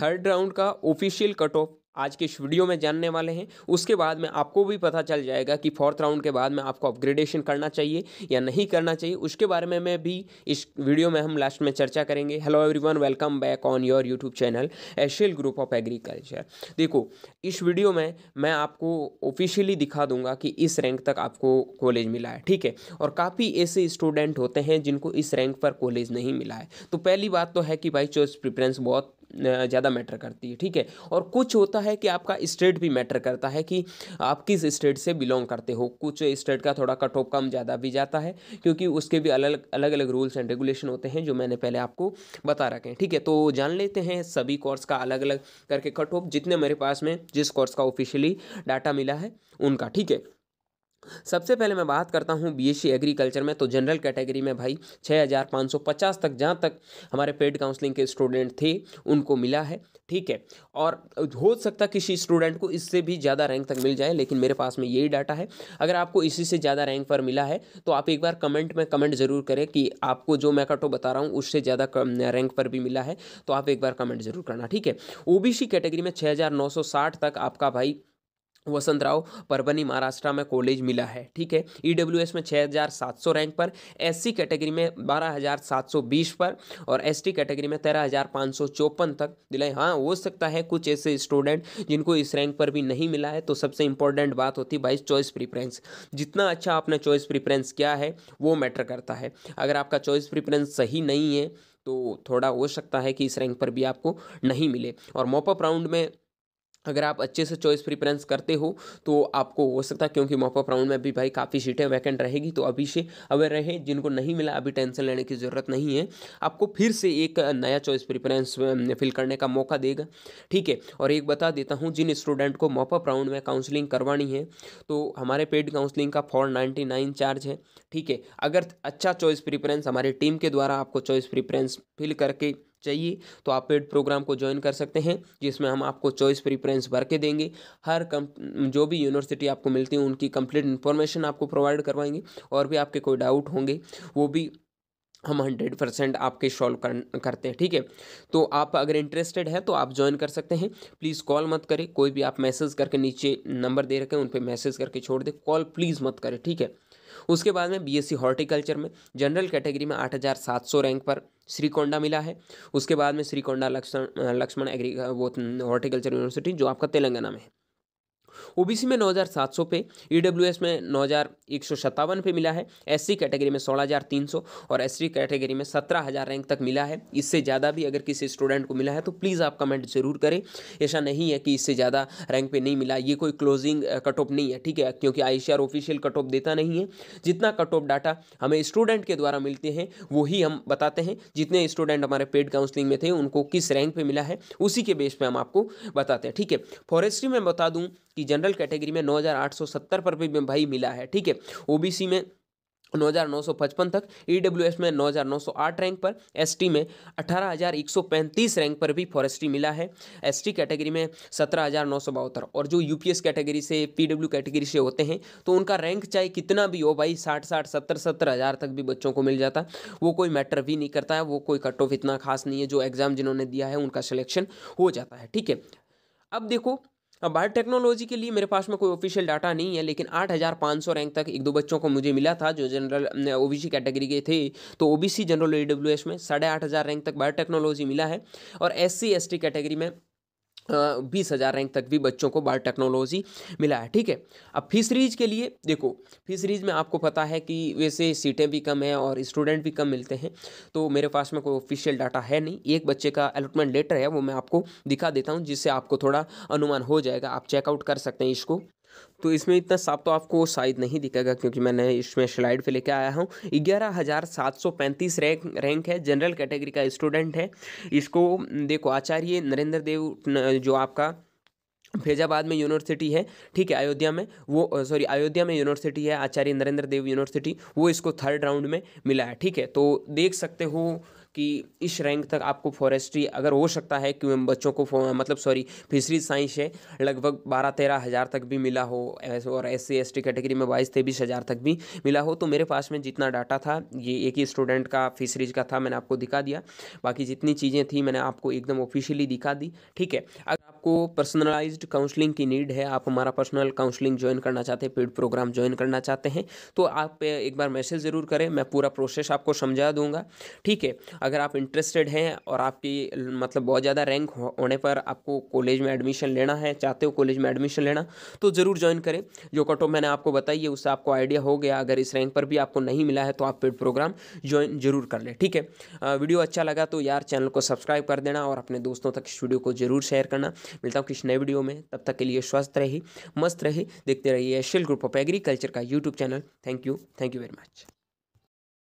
third round का official cut off आज के इस वीडियो में जानने वाले हैं उसके बाद में आपको भी पता चल जाएगा कि फोर्थ राउंड के बाद में आपको अपग्रेडेशन करना चाहिए या नहीं करना चाहिए उसके बारे में मैं भी इस वीडियो में हम लास्ट में चर्चा करेंगे hello everyone welcome back on your YouTube channel एशियल ग्रुप ऑफ एग्रीकल्चर देखो इस वीडियो में मैं आपको ऑफिशियली दिखा दूंगा कि इस रैंक तक आपको कॉलेज मिला है ठीक है और काफ़ी ऐसे स्टूडेंट होते हैं जिनको इस रैंक पर कॉलेज नहीं मिला है तो पहली बात तो है कि भाई चॉइस प्रिफ्रेंस बहुत ज़्यादा मैटर करती है ठीक है और कुछ होता है है कि आपका स्टेट भी मैटर करता है कि आप किस स्टेट से बिलोंग करते हो कुछ स्टेट का थोड़ा कट ऑफ कम ज़्यादा भी जाता है क्योंकि उसके भी अलग अलग अलग रूल्स एंड रेगुलेशन होते हैं जो मैंने पहले आपको बता रखे हैं ठीक है तो जान लेते हैं सभी कोर्स का अलग अलग करके कट ऑफ जितने मेरे पास में जिस कोर्स का ऑफिशियली डाटा मिला है उनका ठीक है सबसे पहले मैं बात करता हूँ बीएससी एग्रीकल्चर में तो जनरल कैटेगरी में भाई 6550 तक जहाँ तक हमारे पेड काउंसलिंग के स्टूडेंट थे उनको मिला है ठीक है और हो सकता किसी स्टूडेंट को इससे भी ज़्यादा रैंक तक मिल जाए लेकिन मेरे पास में यही डाटा है अगर आपको इसी से ज़्यादा रैंक पर मिला है तो आप एक बार कमेंट में कमेंट ज़रूर करें कि आपको जो मैं कटो बता रहा हूँ उससे ज़्यादा रैंक पर भी मिला है तो आप एक बार कमेंट ज़रूर करना ठीक है ओ कैटेगरी में छः तक आपका भाई वसंतराव परभनी महाराष्ट्र में कॉलेज मिला है ठीक है ई e में 6,700 रैंक पर एस कैटेगरी में 12,720 पर और एस कैटेगरी में तेरह तक दिलाए हाँ हो सकता है कुछ ऐसे स्टूडेंट जिनको इस रैंक पर भी नहीं मिला है तो सबसे इंपॉर्टेंट बात होती है भाई चॉइस प्रिफ्रेंस जितना अच्छा आपने चॉइस प्रीफरेंस किया है वो मैटर करता है अगर आपका चॉइस प्रिफ्रेंस सही नहीं है तो थोड़ा हो सकता है कि इस रैंक पर भी आपको नहीं मिले और मोपअप राउंड में अगर आप अच्छे से चॉइस प्रिफरेंस करते हो तो आपको हो सकता है क्योंकि मॉपअप राउंड में भी भाई काफ़ी सीटें वैकेंट रहेगी तो अभी से अवेयर रहे जिनको नहीं मिला अभी टेंशन लेने की ज़रूरत नहीं है आपको फिर से एक नया चॉइस प्रिफरेंस फिल करने का मौका देगा ठीक है और एक बता देता हूँ जिन स्टूडेंट को मॉपअप राउंड में काउंसलिंग करवानी है तो हमारे पेड काउंसलिंग का फोर नाइन्टी नाइन चार्ज है ठीक है अगर अच्छा चॉइस प्रिफरेंस हमारी टीम के द्वारा आपको चॉइस प्रिफरेंस फिल करके चाहिए तो आप पेड प्रोग्राम को ज्वाइन कर सकते हैं जिसमें हम आपको चॉइस प्रिफ्रेंस भर के देंगे हर कम जो भी यूनिवर्सिटी आपको मिलती है उनकी कंप्लीट इन्फॉर्मेशन आपको प्रोवाइड करवाएंगे और भी आपके कोई डाउट होंगे वो भी हम हंड्रेड परसेंट आपके सॉल्व कर करते हैं ठीक है तो आप अगर इंटरेस्टेड है तो आप ज्वाइन कर सकते हैं प्लीज़ कॉल मत करें कोई भी आप मैसेज करके नीचे नंबर दे रखें उन पर मैसेज करके छोड़ दें कॉल प्लीज़ मत करें ठीक है उसके बाद में बीएससी हॉर्टिकल्चर में जनरल कैटेगरी में आठ हज़ार सात सौ रैंक पर श्रीकोंडा मिला है उसके बाद में श्रीकोंडा लक्ष्मण लक्ष्मण एग्री वो हॉर्टिकल्चर यूनिवर्सिटी जो आपका तेलंगाना में है ओबीसी में नौ हज़ार सात सौ पे ईडब्ल्यूएस में नौ हज़ार एक सौ सत्तावन पे मिला है एससी कैटेगरी में सोलह हज़ार तीन सौ और एसटी कैटेगरी में सत्रह हज़ार रैंक तक मिला है इससे ज़्यादा भी अगर किसी स्टूडेंट को मिला है तो प्लीज़ आप कमेंट ज़रूर करें ऐसा नहीं है कि इससे ज़्यादा रैंक पर नहीं मिला ये कोई क्लोजिंग कट ऑफ नहीं है ठीक है क्योंकि आई ऑफिशियल कट ऑफ देता नहीं है जितना कट ऑफ डाटा हमें स्टूडेंट के द्वारा मिलते हैं वही हम बताते हैं जितने स्टूडेंट हमारे पेड काउंसलिंग में थे उनको किस रैंक पे मिला है उसी के बेस पे हम आपको बताते हैं ठीक है फॉरेस्ट्री में बता दूं कि जनरल कैटेगरी में सत्तर पर भी भाई मिला है ठीक है ओबीसी में 9,955 तक ई e में 9,908 रैंक पर एसटी में 18,135 रैंक पर भी फॉरेस्ट्री मिला है एसटी कैटेगरी में सत्रह और जो यूपीएस कैटेगरी से पीडब्ल्यू कैटेगरी से होते हैं तो उनका रैंक चाहे कितना भी हो भाई साठ साठ सत्तर सत्तर हज़ार तक भी बच्चों को मिल जाता वो कोई मैटर भी नहीं करता है वो कोई कट ऑफ इतना खास नहीं है जो एग्ज़ाम जिन्होंने दिया है उनका सिलेक्शन हो जाता है ठीक है अब देखो अब बायोटेक्नोलॉजी के लिए मेरे पास में कोई ऑफिशियल डाटा नहीं है लेकिन 8,500 रैंक तक एक दो बच्चों को मुझे मिला था जो जनरल ओबीसी कैटेगरी के थे तो ओबीसी जनरल ए में साढ़े आठ हज़ार रैंक तक बायोटेक्नोलॉजी मिला है और एस सी कैटेगरी में बीस हज़ार रैंक तक भी बच्चों को बायो टेक्नोलॉजी मिला है ठीक है अब फीसरीज के लिए देखो फीसरीज में आपको पता है कि वैसे सीटें भी कम हैं और स्टूडेंट भी कम मिलते हैं तो मेरे पास में कोई ऑफिशियल डाटा है नहीं एक बच्चे का अलॉटमेंट लेटर है वो मैं आपको दिखा देता हूँ जिससे आपको थोड़ा अनुमान हो जाएगा आप चेकआउट कर सकते हैं इसको तो इसमें इतना साफ तो आपको शायद नहीं दिखेगा क्योंकि मैंने इसमें स्लाइड पे लेके आया हूँ ग्यारह हज़ार सात सौ पैंतीस रैंक रैंक है जनरल कैटेगरी का स्टूडेंट है इसको देखो आचार्य नरेंद्र देव जो आपका फैजाबाद में यूनिवर्सिटी है ठीक है अयोध्या में वो सॉरी अयोध्या में यूनिवर्सिटी है आचार्य नरेंद्र देव यूनिवर्सिटी वो इसको थर्ड राउंड में मिला है ठीक है तो देख सकते हो कि इस रैंक तक आपको फॉरेस्ट्री अगर हो सकता है कि बच्चों को मतलब सॉरी फिशरीज साइंस है लगभग बारह तेरह हज़ार तक भी मिला हो और S C S T category में बाईस तेईस हज़ार तक भी मिला हो तो मेरे पास में जितना डाटा था ये एक ही स्टूडेंट का फिशरीज का था मैंने आपको दिखा दिया बाकी जितनी चीज़ें थी मैंने आपको एकदम ऑफिशियली दिखा दी ठीक है अगर आपको पर्सनलाइज काउंसलिंग की नीड है आप हमारा पर्सनल काउंसलिंग ज्वाइन करना चाहते हैं पेड प्रोग्राम ज्वाइन करना चाहते हैं तो आप एक बार मैसेज ज़रूर करें मैं पूरा प्रोसेस आपको समझा दूंगा ठीक है अगर आप इंटरेस्टेड हैं और आपकी मतलब बहुत ज़्यादा रैंक होने पर आपको कॉलेज में एडमिशन लेना है चाहते हो कॉलेज में एडमिशन लेना तो ज़रूर ज्वाइन करें जो कट ऑफ मैंने आपको बताई है उससे आपको आइडिया हो गया अगर इस रैंक पर भी आपको नहीं मिला है तो आप पेड प्रोग्राम ज्वाइन जरूर कर लें ठीक है वीडियो अच्छा लगा तो यार चैनल को सब्सक्राइब कर देना और अपने दोस्तों तक इस वीडियो को जरूर शेयर करना मिलता हूँ किसी नए वीडियो में तब तक के लिए स्वस्थ रहे मस्त रहे देखते रहिए एशियल ग्रुप ऑफ एग्रीकल्चर का YouTube channel thank you thank you very much